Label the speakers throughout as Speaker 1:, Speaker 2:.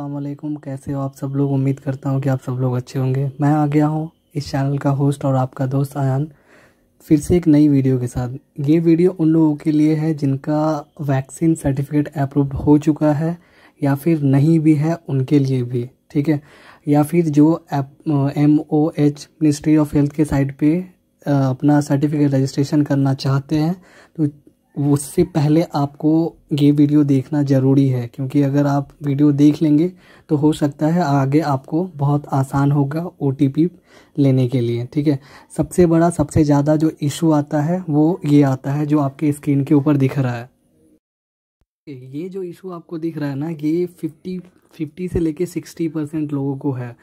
Speaker 1: अल्लाम कैसे हो आप सब लोग उम्मीद करता हूँ कि आप सब लोग अच्छे होंगे मैं आ गया हूँ इस चैनल का होस्ट और आपका दोस्त आयान फिर से एक नई वीडियो के साथ ये वीडियो उन लोगों के लिए है जिनका वैक्सीन सर्टिफिकेट अप्रूव हो चुका है या फिर नहीं भी है उनके लिए भी ठीक है या फिर जो M O H ministry of health के साइट पर अपना सर्टिफिकेट रजिस्ट्रेशन करना चाहते हैं तो उससे पहले आपको ये वीडियो देखना ज़रूरी है क्योंकि अगर आप वीडियो देख लेंगे तो हो सकता है आगे आपको बहुत आसान होगा ओ लेने के लिए ठीक है सबसे बड़ा सबसे ज़्यादा जो इशू आता है वो ये आता है जो आपके स्क्रीन के ऊपर दिख रहा है ये जो इशू आपको दिख रहा है ना ये फिफ्टी फिफ्टी से लेके सिक्सटी परसेंट लोगों को है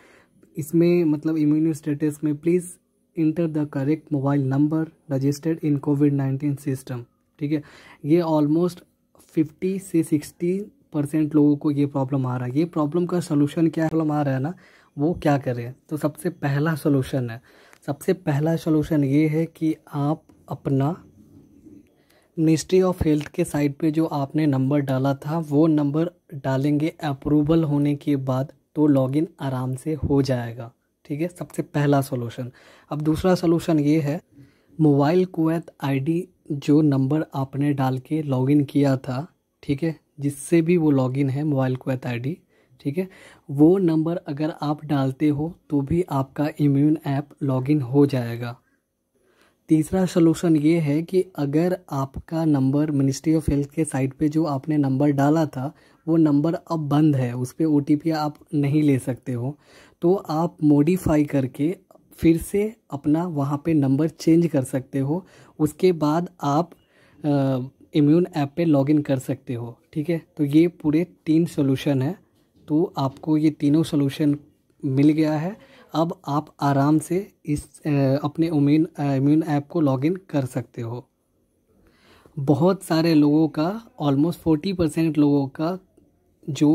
Speaker 1: इसमें मतलब इम्यूनो स्टेटस में please enter the correct mobile number registered in COVID nineteen system ठीक है ये ऑलमोस्ट फिफ्टी से सिक्सटी परसेंट लोगों को ये प्रॉब्लम आ रहा है ये प्रॉब्लम का सोल्यूशन क्या प्रॉब्लम आ रहा है ना वो क्या करें तो सबसे पहला सोल्यूशन है सबसे पहला सोल्यूशन ये है कि आप अपना मिनिस्ट्री ऑफ हेल्थ के साइट पे जो आपने नंबर डाला था वो नंबर डालेंगे अप्रूवल होने के बाद तो लॉगिन आराम से हो जाएगा ठीक है सबसे पहला सोल्यूशन अब दूसरा सोल्यूशन ये है मोबाइल कुवैत आईडी जो नंबर आपने डाल के लॉगिन किया था ठीक है जिससे भी वो लॉगिन है मोबाइल को एथ आई ठीक है वो नंबर अगर आप डालते हो तो भी आपका इम्यून ऐप लॉगिन हो जाएगा तीसरा सलूशन ये है कि अगर आपका नंबर मिनिस्ट्री ऑफ हेल्थ के साइट पे जो आपने नंबर डाला था वो नंबर अब बंद है उस पर ओ आप नहीं ले सकते हो तो आप मॉडिफाई करके फिर से अपना वहाँ पे नंबर चेंज कर सकते हो उसके बाद आप इम्यून ऐप पे लॉगिन कर सकते हो ठीक है तो ये पूरे तीन सोल्यूशन है तो आपको ये तीनों सोल्यूशन मिल गया है अब आप आराम से इस आ, अपने इम्यून इम्यून ऐप को लॉगिन कर सकते हो बहुत सारे लोगों का ऑलमोस्ट फोर्टी परसेंट लोगों का जो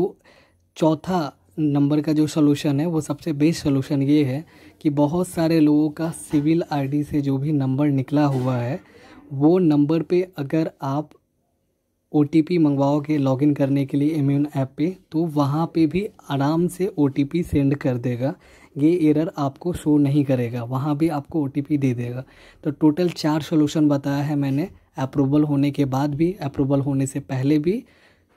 Speaker 1: चौथा नंबर का जो सोलूशन है वो सबसे बेस्ट सोलूशन ये है कि बहुत सारे लोगों का सिविल आईडी से जो भी नंबर निकला हुआ है वो नंबर पे अगर आप ओ टी पी मंगवाओगे लॉगिन करने के लिए इम्यून ऐप पे तो वहाँ पे भी आराम से ओ टी पी सेंड कर देगा ये एरर आपको शो नहीं करेगा वहाँ भी आपको ओ टी पी दे देगा तो टोटल चार सोल्यूशन बताया है मैंने अप्रूवल होने के बाद भी अप्रूवल होने से पहले भी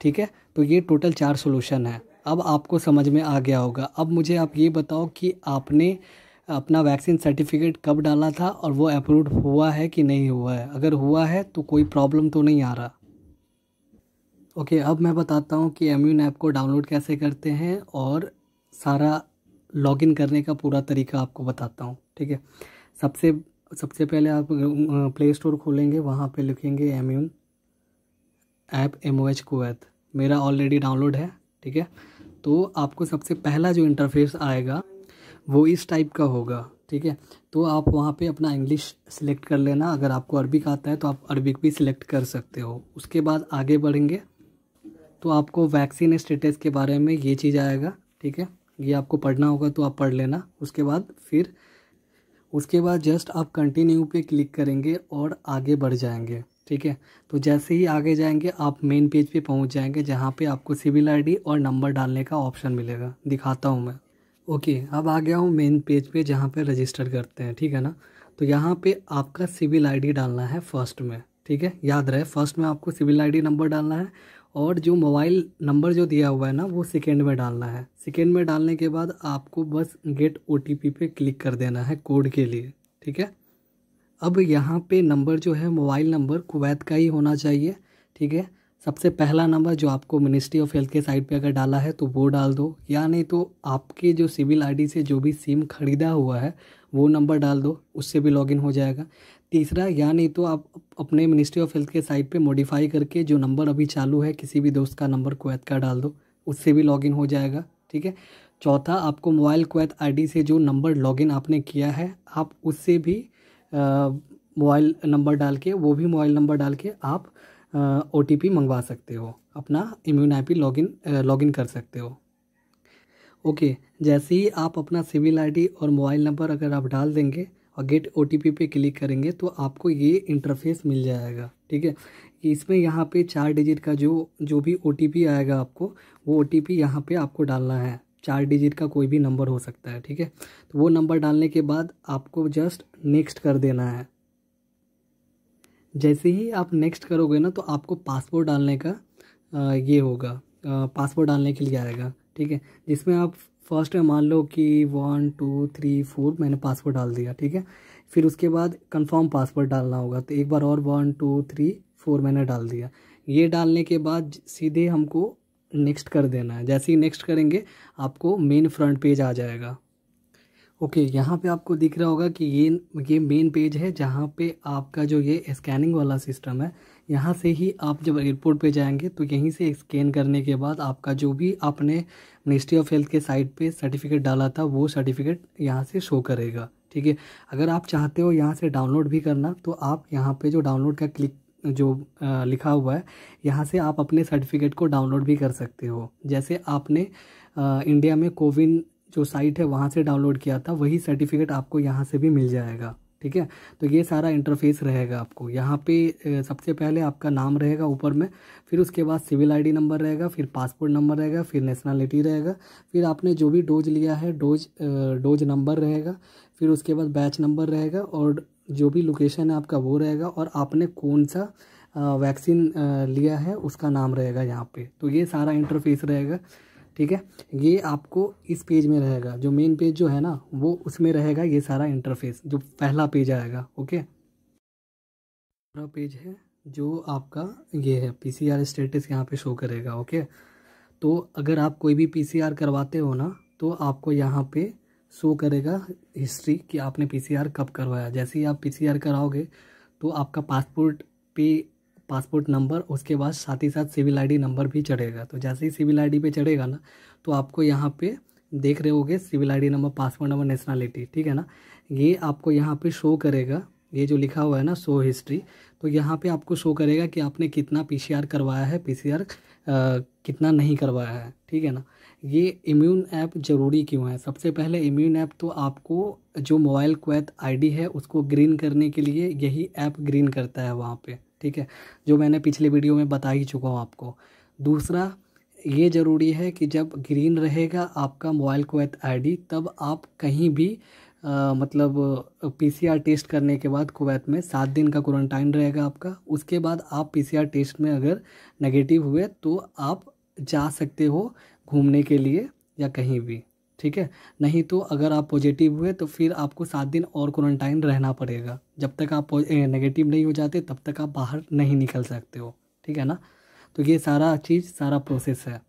Speaker 1: ठीक है तो ये टोटल चार सोल्यूशन है अब आपको समझ में आ गया होगा अब मुझे आप ये बताओ कि आपने अपना वैक्सीन सर्टिफिकेट कब डाला था और वो अप्रूव हुआ है कि नहीं हुआ है अगर हुआ है तो कोई प्रॉब्लम तो नहीं आ रहा ओके okay, अब मैं बताता हूँ कि एम्यून ऐप को डाउनलोड कैसे करते हैं और सारा लॉगिन करने का पूरा तरीका आपको बताता हूँ ठीक है सबसे सबसे पहले आप प्ले स्टोर खोलेंगे वहाँ पे लिखेंगे immune app M O H Kuwait मेरा ऑलरेडी डाउनलोड है ठीक है तो आपको सबसे पहला जो इंटरफेस आएगा वो इस टाइप का होगा ठीक है तो आप वहाँ पे अपना इंग्लिश सिलेक्ट कर लेना अगर आपको अरबिक आता है तो आप अरबिक भी सिलेक्ट कर सकते हो उसके बाद आगे बढ़ेंगे तो आपको वैक्सीन स्टेटस के बारे में ये चीज़ आएगा ठीक है ये आपको पढ़ना होगा तो आप पढ़ लेना उसके बाद फिर उसके बाद जस्ट आप कंटिन्यू पे क्लिक करेंगे और आगे बढ़ जाएंगे ठीक है तो जैसे ही आगे जाएंगे आप मेन पेज पे पहुंच जाएंगे जहाँ पे आपको सिविल आईडी और नंबर डालने का ऑप्शन मिलेगा दिखाता हूँ मैं ओके अब आ गया हूँ मेन पेज पे जहाँ पे रजिस्टर करते हैं ठीक है ना तो यहाँ पे आपका सिविल आईडी डालना है फर्स्ट में ठीक है याद रहे फर्स्ट में आपको सिविल आईडी नंबर डालना है और जो मोबाइल नंबर जो दिया हुआ है ना वो सेकेंड में डालना है सेकेंड में डालने के बाद आपको बस गेट ओ पे क्लिक कर देना है कोड के लिए ठीक है अब यहाँ पे नंबर जो है मोबाइल नंबर कुवैत का ही होना चाहिए ठीक है सबसे पहला नंबर जो आपको मिनिस्ट्री ऑफ हेल्थ के साइट पे अगर डाला है तो वो डाल दो या नहीं तो आपके जो सिविल आईडी से जो भी सिम खरीदा हुआ है वो नंबर डाल दो उससे भी लॉगिन हो जाएगा तीसरा या नहीं तो आप अपने मिनिस्ट्री ऑफ हेल्थ के साइट पे मॉडिफाई करके जो नंबर अभी चालू है किसी भी दोस्त का नंबर कुवैत का डाल दो उससे भी लॉगिन हो जाएगा ठीक है चौथा आपको मोबाइल कुवैत आई से जो नंबर लॉगिन आपने किया है आप उससे भी मोबाइल नंबर डाल के वो भी मोबाइल नंबर डाल के आप ओ टी पी मंगवा सकते हो अपना immune I P login login कर सकते हो ओके जैसे ही आप अपना सिविल आईडी और मोबाइल नंबर अगर आप डाल देंगे और गेट ओ टी पी पे क्लिक करेंगे तो आपको ये इंटरफेस मिल जाएगा ठीक है इसमें यहाँ पे चार डिजिट का जो जो भी ओ टी पी आएगा आपको वो ओ टी पी यहाँ पर आपको डालना है चार डिजिट का कोई भी नंबर हो सकता है ठीक है तो वो नंबर डालने के बाद आपको जस्ट नेक्स्ट कर देना है जैसे ही आप नेक्स्ट करोगे ना तो आपको पासवर्ड डालने का ये होगा पासवर्ड डालने के लिए आएगा ठीक है जिसमें आप फर्स्ट में मान लो कि वन टू थ्री फोर मैंने पासवर्ड डाल दिया ठीक है फिर उसके बाद कंफर्म पासवर्ड डालना होगा तो एक बार और वन टू थ्री फोर मैंने डाल दिया ये डालने के बाद सीधे हमको नेक्स्ट कर देना है जैसे ही नेक्स्ट करेंगे आपको मेन फ्रंट पेज आ जाएगा ओके okay, यहाँ पे आपको दिख रहा होगा कि ये ये मेन पेज है जहाँ पे आपका जो ये स्कैनिंग वाला सिस्टम है यहाँ से ही आप जब एयरपोर्ट पे जाएंगे तो यहीं से स्कैन करने के बाद आपका जो भी आपने मिनिस्ट्री ऑफ हेल्थ के साइट पे सर्टिफिकेट डाला था वो सर्टिफिकेट यहाँ से शो करेगा ठीक है अगर आप चाहते हो यहाँ से डाउनलोड भी करना तो आप यहाँ पे जो डाउनलोड का क्लिक जो लिखा हुआ है यहाँ से आप अपने सर्टिफिकेट को डाउनलोड भी कर सकते हो जैसे आपने इंडिया में कोविन जो साइट है वहाँ से डाउनलोड किया था वही सर्टिफिकेट आपको यहाँ से भी मिल जाएगा ठीक है तो ये सारा इंटरफेस रहेगा आपको यहाँ पे सबसे पहले आपका नाम रहेगा ऊपर में फिर उसके बाद सिविल आईडी नंबर रहेगा फिर पासपोर्ट नंबर रहेगा फिर नेशनलिटी रहेगा फिर आपने जो भी डोज लिया है डोज डोज नंबर रहेगा फिर उसके बाद बैच नंबर रहेगा और जो भी लोकेशन है आपका वो रहेगा और आपने कौन सा वैक्सीन लिया है उसका नाम रहेगा यहाँ पे तो ये सारा इंटरफेस रहेगा ठीक है ये आपको इस पेज में रहेगा जो मेन पेज जो है ना वो उसमें रहेगा ये सारा इंटरफेस जो पहला पेज आएगा ओके पेज है जो आपका ये है पीसीआर स्टेटस यहाँ पे शो करेगा ओके तो अगर आप कोई भी पीसीआर करवाते हो ना तो आपको यहाँ पे शो करेगा हिस्ट्री कि आपने पीसीआर कब करवाया जैसे ही आप पीसीआर कराओगे तो आपका पासपोर्ट पे पासपोर्ट नंबर उसके बाद साथ ही साथ सिविल आईडी नंबर भी चढ़ेगा तो जैसे ही सिविल आईडी पे चढ़ेगा ना तो आपको यहाँ पे देख रहे होगे civil ID number passport number nationality ठीक है ना ये आपको यहाँ पे शो करेगा ये जो लिखा हुआ है ना शो हिस्ट्री तो यहाँ पे आपको शो करेगा कि आपने कितना पीसीआर करवाया है पीसीआर कितना नहीं करवाया है ठीक है ना ये इम्यून ऐप ज़रूरी क्यों है सबसे पहले इम्यून ऐप तो आपको जो मोबाइल क्वैत आईडी है उसको ग्रीन करने के लिए यही ऐप ग्रीन करता है वहाँ पे ठीक है जो मैंने पिछले वीडियो में बता ही चुका हूँ आपको दूसरा ये ज़रूरी है कि जब ग्रीन रहेगा आपका मोबाइल क्वैत आईडी तब आप कहीं भी आ, मतलब पीसीआर टेस्ट करने के बाद कुवैत में सात दिन का क्वारंटाइन रहेगा आपका उसके बाद आप पीसीआर टेस्ट में अगर नेगेटिव हुए तो आप जा सकते हो घूमने के लिए या कहीं भी ठीक है नहीं तो अगर आप पॉजिटिव हुए तो फिर आपको सात दिन और क्वारंटाइन रहना पड़ेगा जब तक आप नेगेटिव नहीं हो जाते तब तक आप बाहर नहीं निकल सकते हो ठीक है ना तो ये सारा चीज़ सारा प्रोसेस है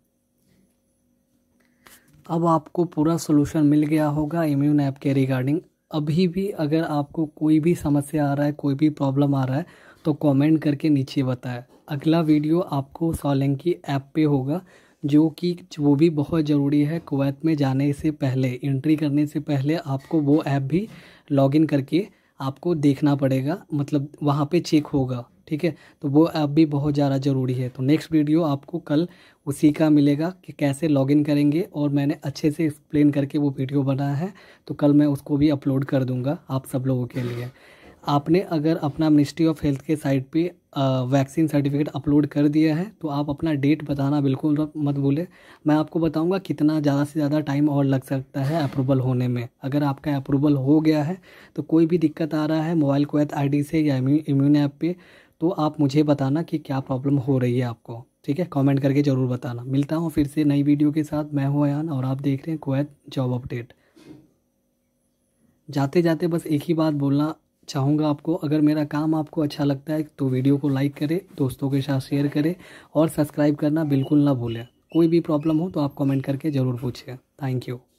Speaker 1: अब आपको पूरा सोल्यूशन मिल गया होगा इम्यून ऐप के रिगार्डिंग अभी भी अगर आपको कोई भी समस्या आ रहा है कोई भी प्रॉब्लम आ रहा है तो कमेंट करके नीचे बताएं अगला वीडियो आपको सॉलेंग की ऐप पे होगा जो कि वो भी बहुत ज़रूरी है कुवैत में जाने से पहले एंट्री करने से पहले आपको वो ऐप भी लॉगिन करके आपको देखना पड़ेगा मतलब वहाँ पे चेक होगा ठीक है तो वो ऐप भी बहुत ज़्यादा ज़रूरी है तो नेक्स्ट वीडियो आपको कल उसी का मिलेगा कि कैसे लॉगिन करेंगे और मैंने अच्छे से एक्सप्लेन करके वो वीडियो बनाया है तो कल मैं उसको भी अपलोड कर दूँगा आप सब लोगों के लिए आपने अगर अपना मिनिस्ट्री ऑफ हेल्थ के साइट पे वैक्सीन सर्टिफिकेट अपलोड कर दिया है तो आप अपना डेट बताना बिल्कुल मत भूलें मैं आपको बताऊंगा कितना ज़्यादा से ज़्यादा टाइम और लग सकता है अप्रूवल होने में अगर आपका अप्रूवल हो गया है तो कोई भी दिक्कत आ रहा है मोबाइल कोत आई से या इम्यून ऐप पर तो आप मुझे बताना कि क्या प्रॉब्लम हो रही है आपको ठीक है कमेंट करके ज़रूर बताना मिलता हूँ फिर से नई वीडियो के साथ मैं हूँ अयान और आप देख रहे हैं कोवैत जॉब अपडेट जाते जाते बस एक ही बात बोलना चाहूँगा आपको अगर मेरा काम आपको अच्छा लगता है तो वीडियो को लाइक करें दोस्तों के साथ शेयर करें और सब्सक्राइब करना बिल्कुल ना भूलें कोई भी प्रॉब्लम हो तो आप कमेंट करके ज़रूर पूछिए थैंक यू